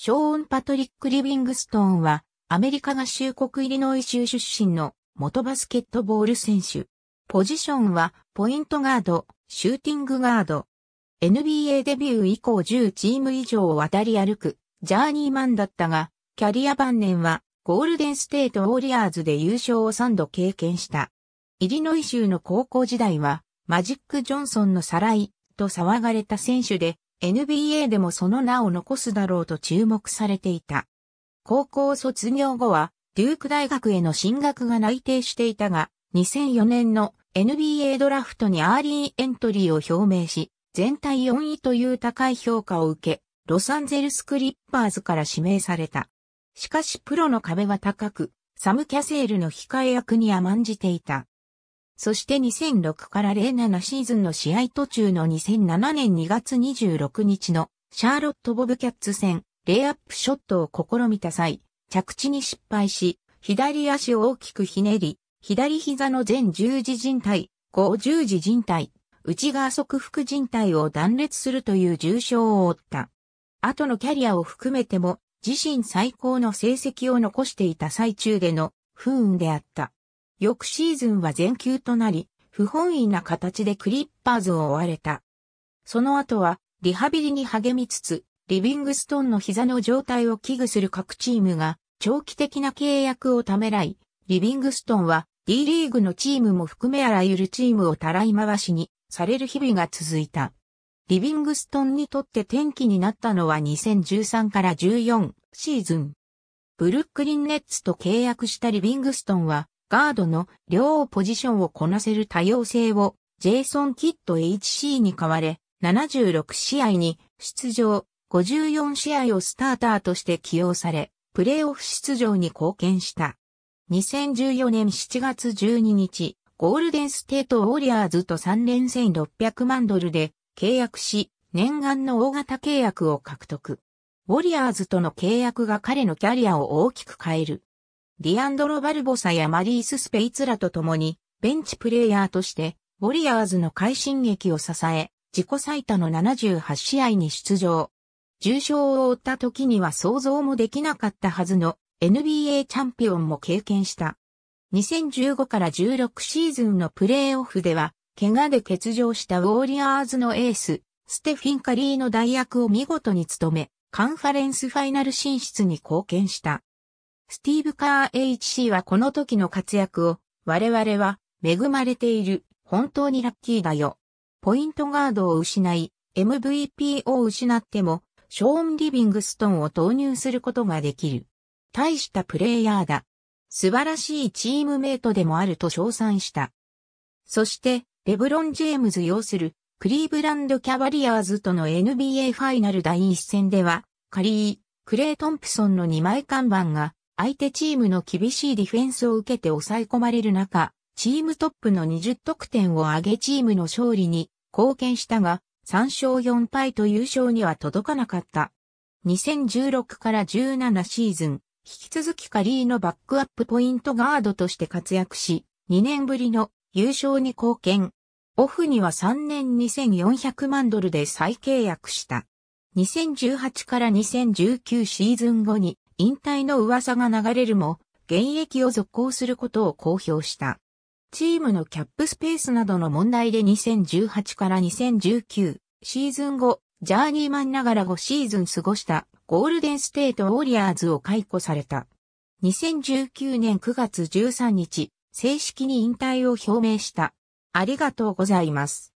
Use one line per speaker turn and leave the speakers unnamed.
ショーン・パトリック・リビングストーンは、アメリカ合衆国イリノイ州出身の元バスケットボール選手。ポジションは、ポイントガード、シューティングガード。NBA デビュー以降10チーム以上を渡り歩く、ジャーニーマンだったが、キャリア晩年は、ゴールデンステート・ウォリアーズで優勝を3度経験した。イリノイ州の高校時代は、マジック・ジョンソンの再来と騒がれた選手で、NBA でもその名を残すだろうと注目されていた。高校卒業後は、デューク大学への進学が内定していたが、2004年の NBA ドラフトにアーリーエントリーを表明し、全体4位という高い評価を受け、ロサンゼルスクリッパーズから指名された。しかしプロの壁は高く、サム・キャセールの控え役に甘んじていた。そして2006から07シーズンの試合途中の2007年2月26日のシャーロット・ボブキャッツ戦、レイアップショットを試みた際、着地に失敗し、左足を大きくひねり、左膝の前十字靭帯、後十字靭帯、内側側腹靭帯を断裂するという重傷を負った。後のキャリアを含めても、自身最高の成績を残していた最中での不運であった。翌シーズンは全休となり、不本意な形でクリッパーズを追われた。その後は、リハビリに励みつつ、リビングストンの膝の状態を危惧する各チームが、長期的な契約をためらい、リビングストンは D リーグのチームも含めあらゆるチームをたらい回しにされる日々が続いた。リビングストンにとって転機になったのは2013から14シーズン。ブルックリンネッツと契約したリビングストンはガードの両ポジションをこなせる多様性をジェイソン・キッド HC に代われ、76試合に出場、54試合をスターターとして起用され、プレーオフ出場に貢献した。2014年7月12日、ゴールデンステートウォリアーズと3連戦600万ドルで契約し、念願の大型契約を獲得。ウォリアーズとの契約が彼のキャリアを大きく変える。ディアンドロ・バルボサやマリース・スペイツらと共に、ベンチプレイヤーとして、ウォリアーズの快進撃を支え、自己最多の78試合に出場。重傷を負った時には想像もできなかったはずの NBA チャンピオンも経験した。2015から16シーズンのプレーオフでは、怪我で欠場したウォリアーズのエース、ステフィン・カリーの代役を見事に務め、カンファレンスファイナル進出に貢献した。スティーブ・カー HC はこの時の活躍を、我々は恵まれている、本当にラッキーだよ。ポイントガードを失い、MVP を失っても、ショーン・リビングストンを投入することができる。大したプレイヤーだ。素晴らしいチームメイトでもあると称賛した。そして、レブロン・ジェームズ擁する、クリーブランド・キャバリアーズとの NBA ファイナル第一戦では、カリー、クレイ・トンプソンの2枚看板が、相手チームの厳しいディフェンスを受けて抑え込まれる中、チームトップの20得点を挙げチームの勝利に貢献したが、3勝4敗と優勝には届かなかった。2016から17シーズン、引き続きカリーのバックアップポイントガードとして活躍し、2年ぶりの優勝に貢献。オフには3年2400万ドルで再契約した。2018から2019シーズン後に引退の噂が流れるも、現役を続行することを公表した。チームのキャップスペースなどの問題で2018から2019シーズン後、ジャーニーマンながら5シーズン過ごしたゴールデンステートウォリアーズを解雇された。2019年9月13日、正式に引退を表明した。ありがとうございます。